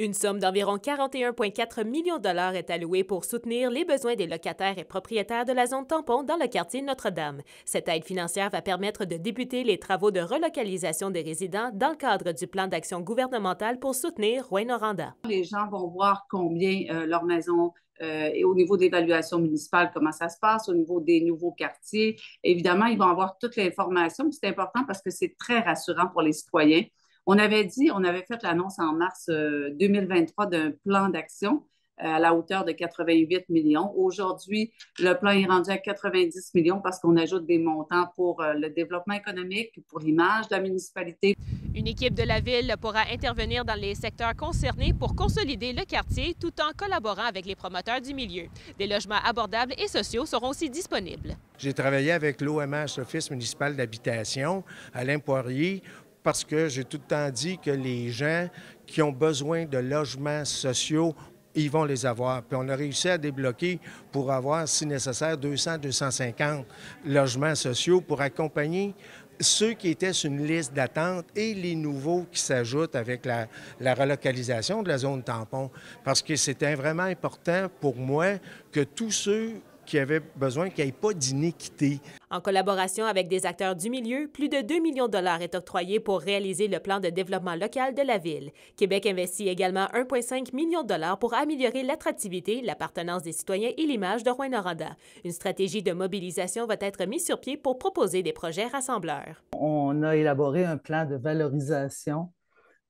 Une somme d'environ 41,4 millions de dollars est allouée pour soutenir les besoins des locataires et propriétaires de la zone tampon dans le quartier Notre-Dame. Cette aide financière va permettre de débuter les travaux de relocalisation des résidents dans le cadre du plan d'action gouvernemental pour soutenir Rouen-Noranda. Les gens vont voir combien euh, leur maison est euh, et au niveau d'évaluation municipale, comment ça se passe, au niveau des nouveaux quartiers. Évidemment, ils vont avoir toute l'information. C'est important parce que c'est très rassurant pour les citoyens on avait dit, on avait fait l'annonce en mars 2023 euh, d'un plan d'action euh, à la hauteur de 88 millions. Aujourd'hui, le plan est rendu à 90 millions parce qu'on ajoute des montants pour euh, le développement économique, pour l'image de la municipalité. Une équipe de la ville pourra intervenir dans les secteurs concernés pour consolider le quartier tout en collaborant avec les promoteurs du milieu. Des logements abordables et sociaux seront aussi disponibles. J'ai travaillé avec l'OMH, l'Office municipal d'habitation, Alain Poirier, parce que j'ai tout le temps dit que les gens qui ont besoin de logements sociaux ils vont les avoir. Puis on a réussi à débloquer pour avoir, si nécessaire, 200-250 logements sociaux pour accompagner ceux qui étaient sur une liste d'attente et les nouveaux qui s'ajoutent avec la, la, relocalisation de la zone tampon. Parce que c'était vraiment important pour moi que tous ceux qui avaient besoin qu'il n'y ait pas d'iniquité. En collaboration avec des acteurs du milieu, plus de 2 millions de dollars est octroyé pour réaliser le plan de développement local de la ville. Québec investit également 1,5 million de dollars pour améliorer l'attractivité, l'appartenance des citoyens et l'image de rouyn noranda Une stratégie de mobilisation va être mise sur pied pour proposer des projets rassembleurs. On a élaboré un plan de valorisation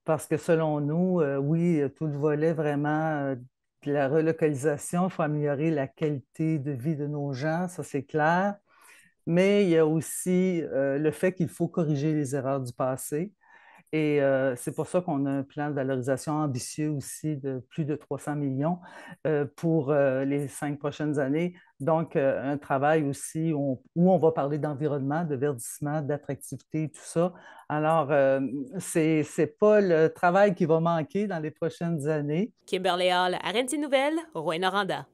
parce que selon nous, euh, oui, tout le volet vraiment euh, la relocalisation, il faut améliorer la qualité de vie de nos gens, ça c'est clair. Mais il y a aussi euh, le fait qu'il faut corriger les erreurs du passé. Et euh, c'est pour ça qu'on a un plan de valorisation ambitieux aussi de plus de 300 millions euh, pour euh, les cinq prochaines années. Donc, un travail aussi où on, va parler d'environnement, de verdissement, d'attractivité, tout ça. Alors, c'est ce pas le travail qui va manquer dans les prochaines années. Kimberly Hall, RNT Nouvelle, Rouen-Noranda.